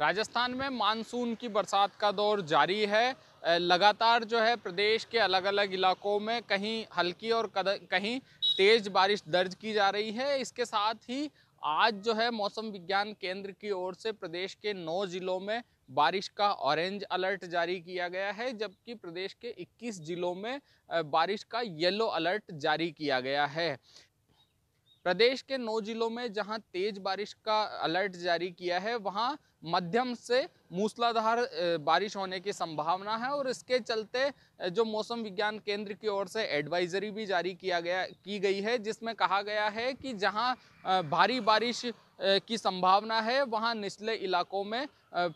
राजस्थान में मानसून की बरसात का दौर जारी है लगातार जो है प्रदेश के अलग अलग इलाकों में कहीं हल्की और कहीं तेज़ बारिश दर्ज की जा रही है इसके साथ ही आज जो है मौसम विज्ञान केंद्र की ओर से प्रदेश के नौ ज़िलों में बारिश का ऑरेंज अलर्ट जारी किया गया है जबकि प्रदेश के 21 ज़िलों में बारिश का येलो अलर्ट जारी किया गया है प्रदेश के नौ ज़िलों में जहां तेज़ बारिश का अलर्ट जारी किया है वहां मध्यम से मूसलाधार बारिश होने की संभावना है और इसके चलते जो मौसम विज्ञान केंद्र की ओर से एडवाइजरी भी जारी किया गया की गई है जिसमें कहा गया है कि जहां भारी बारिश की संभावना है वहां निचले इलाकों में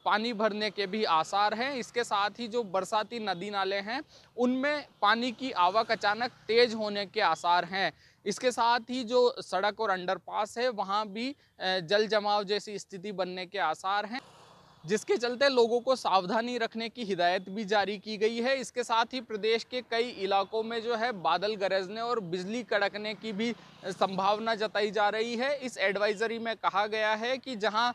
पानी भरने के भी आसार हैं इसके साथ ही जो बरसाती नदी नाले हैं उनमें पानी की आवक अचानक तेज़ होने के आसार हैं इसके साथ ही जो सड़क और अंडरपास है वहाँ भी जल जमाव जैसी स्थिति बनने के आसार हैं जिसके चलते लोगों को सावधानी रखने की हिदायत भी जारी की गई है इसके साथ ही प्रदेश के कई इलाकों में जो है बादल गरजने और बिजली कड़कने की भी संभावना जताई जा रही है इस एडवाइजरी में कहा गया है कि जहां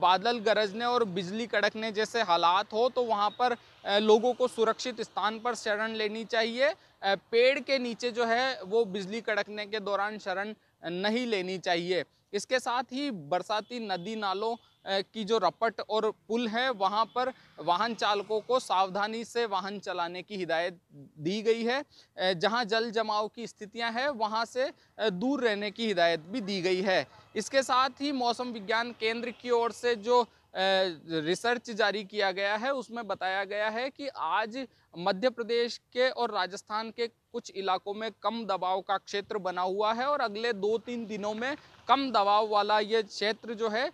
बादल गरजने और बिजली कड़कने जैसे हालात हो तो वहां पर लोगों को सुरक्षित स्थान पर शरण लेनी चाहिए पेड़ के नीचे जो है वो बिजली कड़कने के दौरान शरण नहीं लेनी चाहिए इसके साथ ही बरसाती नदी नालों की जो रपट और पुल है वहाँ पर वाहन चालकों को सावधानी से वाहन चलाने की हिदायत दी गई है जहाँ जल जमाव की स्थितियाँ हैं वहाँ से दूर रहने की हिदायत भी दी गई है इसके साथ ही मौसम विज्ञान केंद्र की ओर से जो रिसर्च जारी किया गया है उसमें बताया गया है कि आज मध्य प्रदेश के और राजस्थान के कुछ इलाकों में कम दबाव का क्षेत्र बना हुआ है और अगले दो तीन दिनों में कम दबाव वाला ये क्षेत्र जो है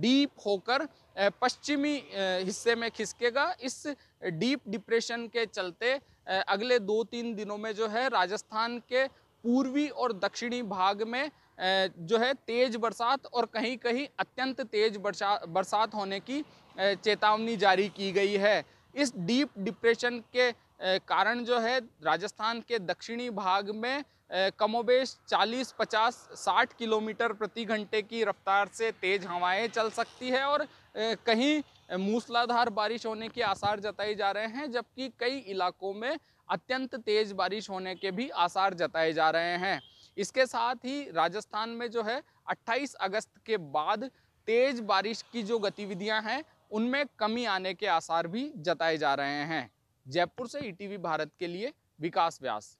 डीप होकर पश्चिमी हिस्से में खिसकेगा इस डीप डिप्रेशन के चलते अगले दो तीन दिनों में जो है राजस्थान के पूर्वी और दक्षिणी भाग में जो है तेज़ बरसात और कहीं कहीं अत्यंत तेज़ बरसा बरसात होने की चेतावनी जारी की गई है इस डीप डिप्रेशन के कारण जो है राजस्थान के दक्षिणी भाग में कमोबेश 40, 50, 60 किलोमीटर प्रति घंटे की रफ्तार से तेज़ हवाएं चल सकती है और कहीं मूसलाधार बारिश होने के आसार जताए जा रहे हैं जबकि कई इलाकों में अत्यंत तेज़ बारिश होने के भी आसार जताए जा रहे हैं इसके साथ ही राजस्थान में जो है 28 अगस्त के बाद तेज़ बारिश की जो गतिविधियां हैं उनमें कमी आने के आसार भी जताए जा रहे हैं जयपुर से ईटीवी भारत के लिए विकास व्यास